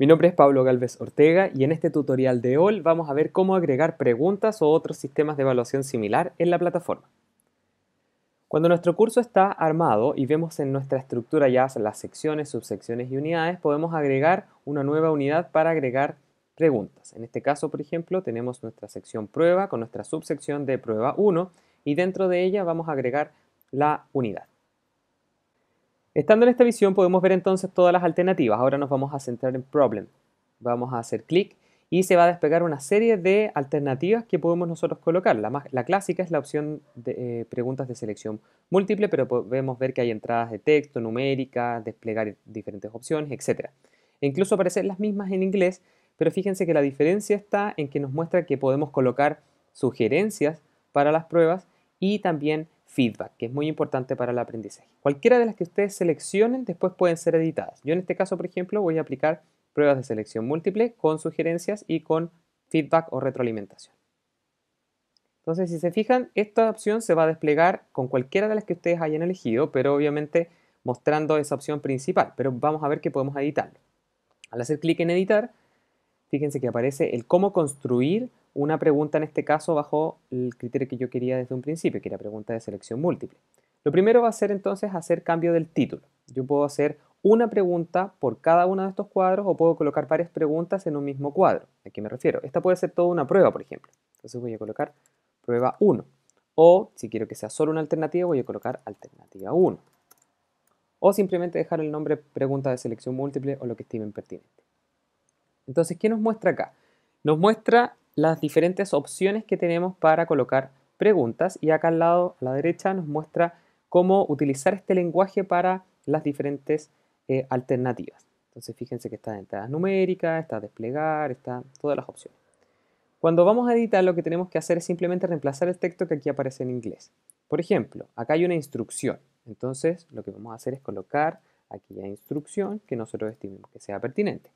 Mi nombre es Pablo Galvez Ortega y en este tutorial de hoy vamos a ver cómo agregar preguntas o otros sistemas de evaluación similar en la plataforma. Cuando nuestro curso está armado y vemos en nuestra estructura ya las secciones, subsecciones y unidades, podemos agregar una nueva unidad para agregar preguntas. En este caso, por ejemplo, tenemos nuestra sección prueba con nuestra subsección de prueba 1 y dentro de ella vamos a agregar la unidad. Estando en esta visión podemos ver entonces todas las alternativas. Ahora nos vamos a centrar en Problem. Vamos a hacer clic y se va a desplegar una serie de alternativas que podemos nosotros colocar. La, más, la clásica es la opción de eh, preguntas de selección múltiple, pero podemos ver que hay entradas de texto, numérica, desplegar diferentes opciones, etc. E incluso aparecen las mismas en inglés, pero fíjense que la diferencia está en que nos muestra que podemos colocar sugerencias para las pruebas y también feedback, que es muy importante para el aprendizaje. Cualquiera de las que ustedes seleccionen después pueden ser editadas. Yo en este caso, por ejemplo, voy a aplicar pruebas de selección múltiple con sugerencias y con feedback o retroalimentación. Entonces, si se fijan, esta opción se va a desplegar con cualquiera de las que ustedes hayan elegido, pero obviamente mostrando esa opción principal. Pero vamos a ver que podemos editarlo. Al hacer clic en editar, fíjense que aparece el cómo construir una pregunta en este caso bajo el criterio que yo quería desde un principio, que era pregunta de selección múltiple. Lo primero va a ser entonces hacer cambio del título. Yo puedo hacer una pregunta por cada uno de estos cuadros o puedo colocar varias preguntas en un mismo cuadro. ¿A qué me refiero? Esta puede ser toda una prueba, por ejemplo. Entonces voy a colocar prueba 1. O si quiero que sea solo una alternativa, voy a colocar alternativa 1. O simplemente dejar el nombre pregunta de selección múltiple o lo que estimen pertinente. Entonces, ¿qué nos muestra acá? Nos muestra las diferentes opciones que tenemos para colocar preguntas y acá al lado a la derecha nos muestra cómo utilizar este lenguaje para las diferentes eh, alternativas. Entonces fíjense que está entradas numéricas, está desplegar, está todas las opciones. Cuando vamos a editar lo que tenemos que hacer es simplemente reemplazar el texto que aquí aparece en inglés. Por ejemplo, acá hay una instrucción. Entonces lo que vamos a hacer es colocar aquí la instrucción que nosotros estimemos que sea pertinente.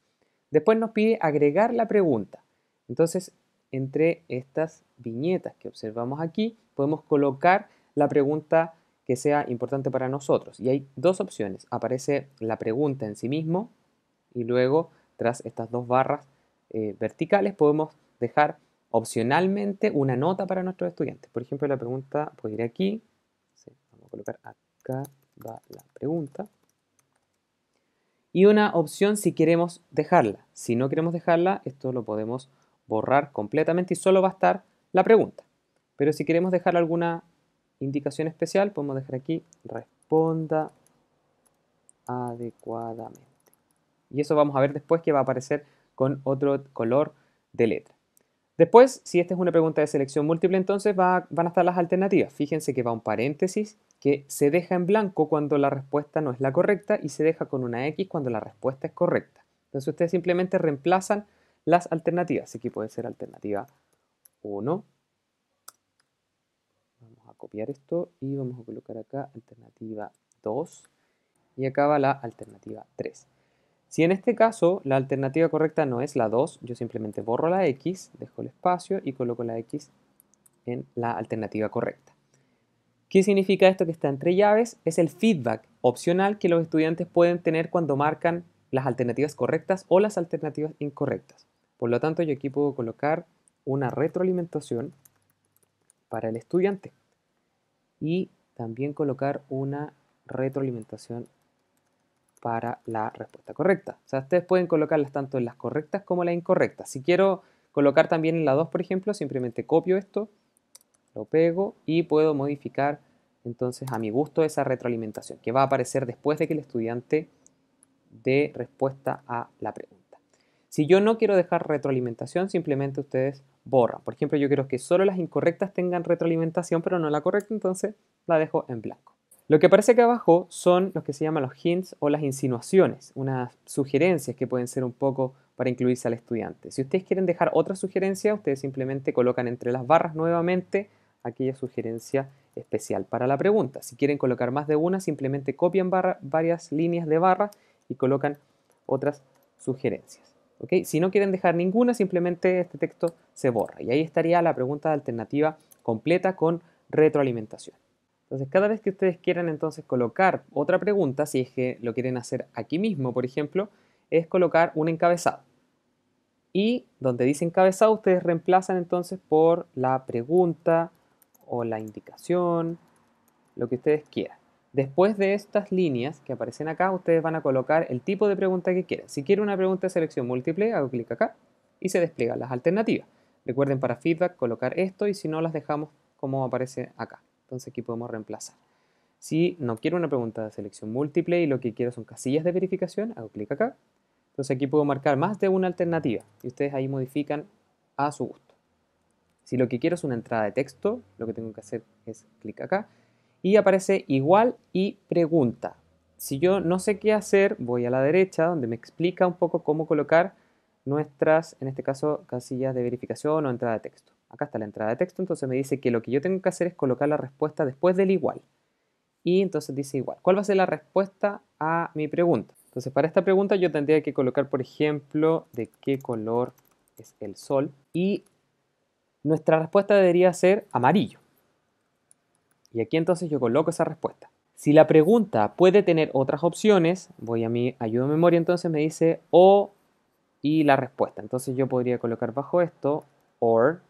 Después nos pide agregar la pregunta. Entonces entre estas viñetas que observamos aquí, podemos colocar la pregunta que sea importante para nosotros. Y hay dos opciones. Aparece la pregunta en sí mismo y luego tras estas dos barras eh, verticales podemos dejar opcionalmente una nota para nuestros estudiantes. Por ejemplo, la pregunta puede ir aquí. vamos a colocar acá la pregunta. Y una opción si queremos dejarla. Si no queremos dejarla, esto lo podemos borrar completamente y solo va a estar la pregunta. Pero si queremos dejar alguna indicación especial, podemos dejar aquí responda adecuadamente. Y eso vamos a ver después que va a aparecer con otro color de letra. Después, si esta es una pregunta de selección múltiple, entonces van a estar las alternativas. Fíjense que va un paréntesis que se deja en blanco cuando la respuesta no es la correcta y se deja con una X cuando la respuesta es correcta. Entonces ustedes simplemente reemplazan las alternativas. aquí puede ser alternativa 1. Vamos a copiar esto y vamos a colocar acá alternativa 2. Y acá va la alternativa 3. Si en este caso la alternativa correcta no es la 2, yo simplemente borro la X, dejo el espacio y coloco la X en la alternativa correcta. ¿Qué significa esto que está entre llaves? Es el feedback opcional que los estudiantes pueden tener cuando marcan las alternativas correctas o las alternativas incorrectas. Por lo tanto, yo aquí puedo colocar una retroalimentación para el estudiante y también colocar una retroalimentación para la respuesta correcta. O sea, ustedes pueden colocarlas tanto en las correctas como en las incorrectas. Si quiero colocar también en la 2, por ejemplo, simplemente copio esto, lo pego y puedo modificar entonces a mi gusto esa retroalimentación que va a aparecer después de que el estudiante dé respuesta a la pregunta. Si yo no quiero dejar retroalimentación, simplemente ustedes borran. Por ejemplo, yo quiero que solo las incorrectas tengan retroalimentación, pero no la correcta, entonces la dejo en blanco. Lo que aparece acá abajo son los que se llaman los hints o las insinuaciones, unas sugerencias que pueden ser un poco para incluirse al estudiante. Si ustedes quieren dejar otra sugerencia, ustedes simplemente colocan entre las barras nuevamente aquella sugerencia especial para la pregunta. Si quieren colocar más de una, simplemente copian varias líneas de barra y colocan otras sugerencias. Si no quieren dejar ninguna, simplemente este texto se borra. Y ahí estaría la pregunta de alternativa completa con retroalimentación. Entonces, cada vez que ustedes quieran entonces colocar otra pregunta, si es que lo quieren hacer aquí mismo, por ejemplo, es colocar un encabezado. Y donde dice encabezado, ustedes reemplazan entonces por la pregunta o la indicación, lo que ustedes quieran. Después de estas líneas que aparecen acá, ustedes van a colocar el tipo de pregunta que quieran. Si quiero una pregunta de selección múltiple, hago clic acá y se despliegan las alternativas. Recuerden para feedback colocar esto y si no las dejamos como aparece acá. Entonces aquí podemos reemplazar. Si no quiero una pregunta de selección múltiple y lo que quiero son casillas de verificación, hago clic acá. Entonces aquí puedo marcar más de una alternativa y ustedes ahí modifican a su gusto. Si lo que quiero es una entrada de texto, lo que tengo que hacer es clic acá y aparece igual y pregunta. Si yo no sé qué hacer, voy a la derecha donde me explica un poco cómo colocar nuestras, en este caso, casillas de verificación o entrada de texto. Acá está la entrada de texto, entonces me dice que lo que yo tengo que hacer es colocar la respuesta después del igual. Y entonces dice igual. ¿Cuál va a ser la respuesta a mi pregunta? Entonces para esta pregunta yo tendría que colocar, por ejemplo, de qué color es el sol. Y nuestra respuesta debería ser amarillo. Y aquí entonces yo coloco esa respuesta. Si la pregunta puede tener otras opciones, voy a mi ayuda a memoria, entonces me dice o y la respuesta. Entonces yo podría colocar bajo esto or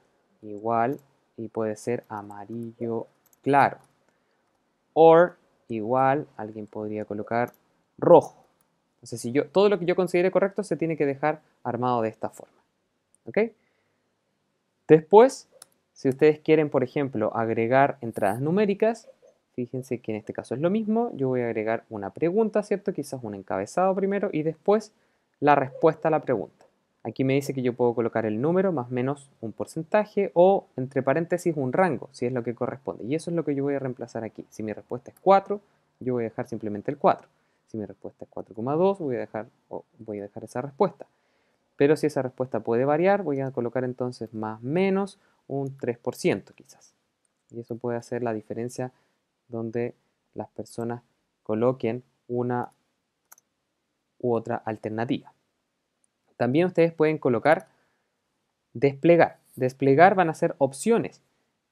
igual y puede ser amarillo claro. Or igual, alguien podría colocar rojo. Entonces si yo, todo lo que yo considere correcto se tiene que dejar armado de esta forma. ¿Ok? Después si ustedes quieren, por ejemplo, agregar entradas numéricas, fíjense que en este caso es lo mismo, yo voy a agregar una pregunta, ¿cierto? Quizás un encabezado primero y después la respuesta a la pregunta. Aquí me dice que yo puedo colocar el número más menos un porcentaje o entre paréntesis un rango, si es lo que corresponde. Y eso es lo que yo voy a reemplazar aquí. Si mi respuesta es 4, yo voy a dejar simplemente el 4. Si mi respuesta es 4,2, voy, a dejar, o voy a dejar esa respuesta. Pero si esa respuesta puede variar, voy a colocar entonces más menos un 3% quizás. Y eso puede hacer la diferencia donde las personas coloquen una u otra alternativa. También ustedes pueden colocar desplegar. Desplegar van a ser opciones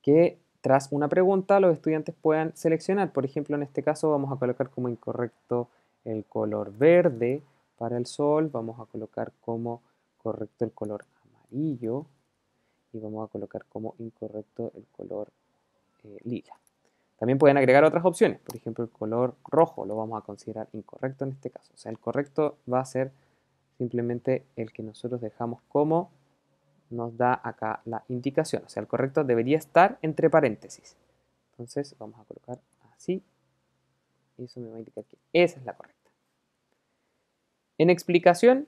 que tras una pregunta los estudiantes puedan seleccionar. Por ejemplo, en este caso vamos a colocar como incorrecto el color verde para el sol, vamos a colocar como correcto el color amarillo y vamos a colocar como incorrecto el color eh, lila. También pueden agregar otras opciones, por ejemplo el color rojo lo vamos a considerar incorrecto en este caso. O sea, el correcto va a ser simplemente el que nosotros dejamos como nos da acá la indicación. O sea, el correcto debería estar entre paréntesis. Entonces vamos a colocar así y eso me va a indicar que esa es la correcta. En explicación,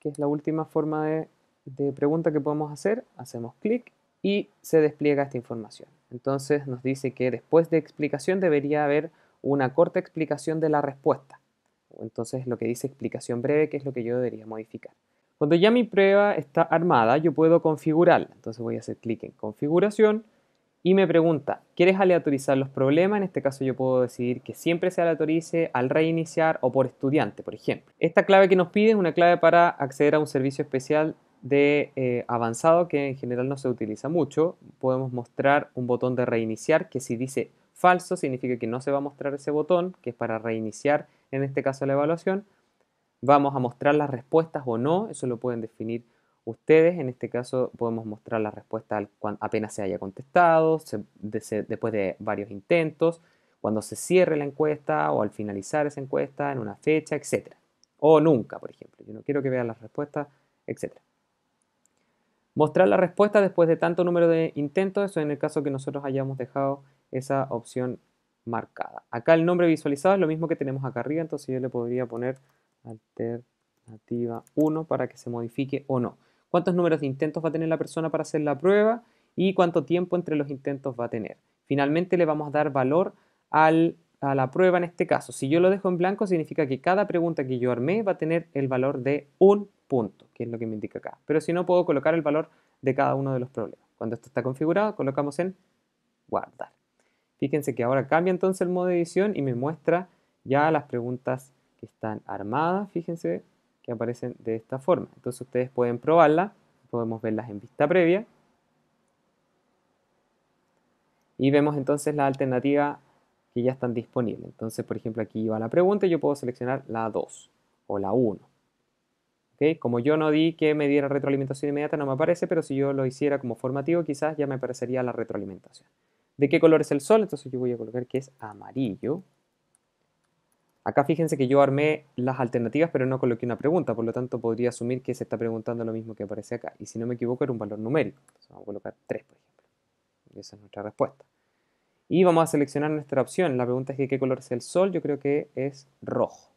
que es la última forma de de pregunta que podemos hacer, hacemos clic y se despliega esta información. Entonces nos dice que después de explicación debería haber una corta explicación de la respuesta. Entonces lo que dice explicación breve, que es lo que yo debería modificar. Cuando ya mi prueba está armada, yo puedo configurarla. Entonces voy a hacer clic en configuración y me pregunta, ¿quieres aleatorizar los problemas? En este caso yo puedo decidir que siempre se aleatorice al reiniciar o por estudiante, por ejemplo. Esta clave que nos pide es una clave para acceder a un servicio especial de eh, avanzado que en general no se utiliza mucho, podemos mostrar un botón de reiniciar que si dice falso significa que no se va a mostrar ese botón, que es para reiniciar en este caso la evaluación. Vamos a mostrar las respuestas o no, eso lo pueden definir ustedes. En este caso podemos mostrar la respuesta apenas se haya contestado, después de varios intentos, cuando se cierre la encuesta o al finalizar esa encuesta, en una fecha, etc. O nunca, por ejemplo. Yo no quiero que vean las respuestas, etc. Mostrar la respuesta después de tanto número de intentos, eso en el caso que nosotros hayamos dejado esa opción marcada. Acá el nombre visualizado es lo mismo que tenemos acá arriba, entonces yo le podría poner alternativa 1 para que se modifique o no. ¿Cuántos números de intentos va a tener la persona para hacer la prueba? Y cuánto tiempo entre los intentos va a tener. Finalmente le vamos a dar valor a la prueba en este caso. Si yo lo dejo en blanco significa que cada pregunta que yo armé va a tener el valor de 1. Punto, que es lo que me indica acá. Pero si no, puedo colocar el valor de cada uno de los problemas. Cuando esto está configurado, colocamos en guardar. Fíjense que ahora cambia entonces el modo de edición y me muestra ya las preguntas que están armadas. Fíjense que aparecen de esta forma. Entonces ustedes pueden probarla, podemos verlas en vista previa. Y vemos entonces la alternativa que ya están disponibles. Entonces, por ejemplo, aquí va la pregunta y yo puedo seleccionar la 2 o la 1. Como yo no di que me diera retroalimentación inmediata, no me aparece, pero si yo lo hiciera como formativo, quizás ya me aparecería la retroalimentación. ¿De qué color es el sol? Entonces yo voy a colocar que es amarillo. Acá fíjense que yo armé las alternativas, pero no coloqué una pregunta, por lo tanto podría asumir que se está preguntando lo mismo que aparece acá. Y si no me equivoco, era un valor numérico. Entonces vamos a colocar 3, por ejemplo. Y esa es nuestra respuesta. Y vamos a seleccionar nuestra opción. La pregunta es de qué color es el sol. Yo creo que es rojo.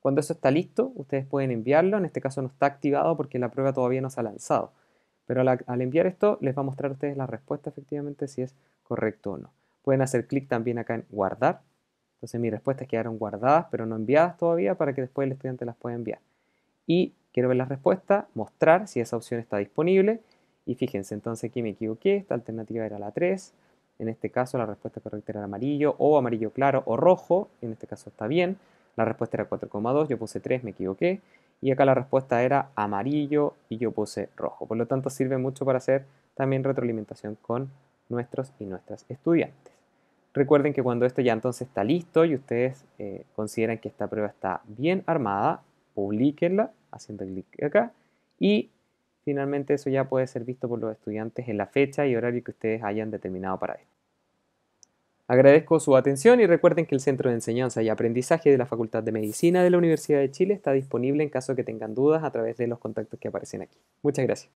Cuando eso está listo, ustedes pueden enviarlo. En este caso no está activado porque la prueba todavía no se ha lanzado. Pero al, enviar esto les va a mostrar a ustedes la respuesta efectivamente si es correcto o no. Pueden hacer clic también acá en guardar. Entonces mis respuestas quedaron guardadas pero no enviadas todavía para que después el estudiante las pueda enviar. Y quiero ver la respuesta, mostrar si esa opción está disponible. Y fíjense, entonces aquí me equivoqué, esta alternativa era la 3. En este caso la respuesta correcta era amarillo o amarillo claro o rojo. En este caso está bien. La respuesta era 4,2, yo puse 3, me equivoqué. Y acá la respuesta era amarillo y yo puse rojo. Por lo tanto, sirve mucho para hacer también retroalimentación con nuestros y nuestras estudiantes. Recuerden que cuando esto ya entonces está listo y ustedes eh, consideran que esta prueba está bien armada, publiquenla haciendo clic acá y finalmente eso ya puede ser visto por los estudiantes en la fecha y horario que ustedes hayan determinado para esto. Agradezco su atención y recuerden que el Centro de Enseñanza y Aprendizaje de la Facultad de Medicina de la Universidad de Chile está disponible en caso que tengan dudas a través de los contactos que aparecen aquí. Muchas gracias.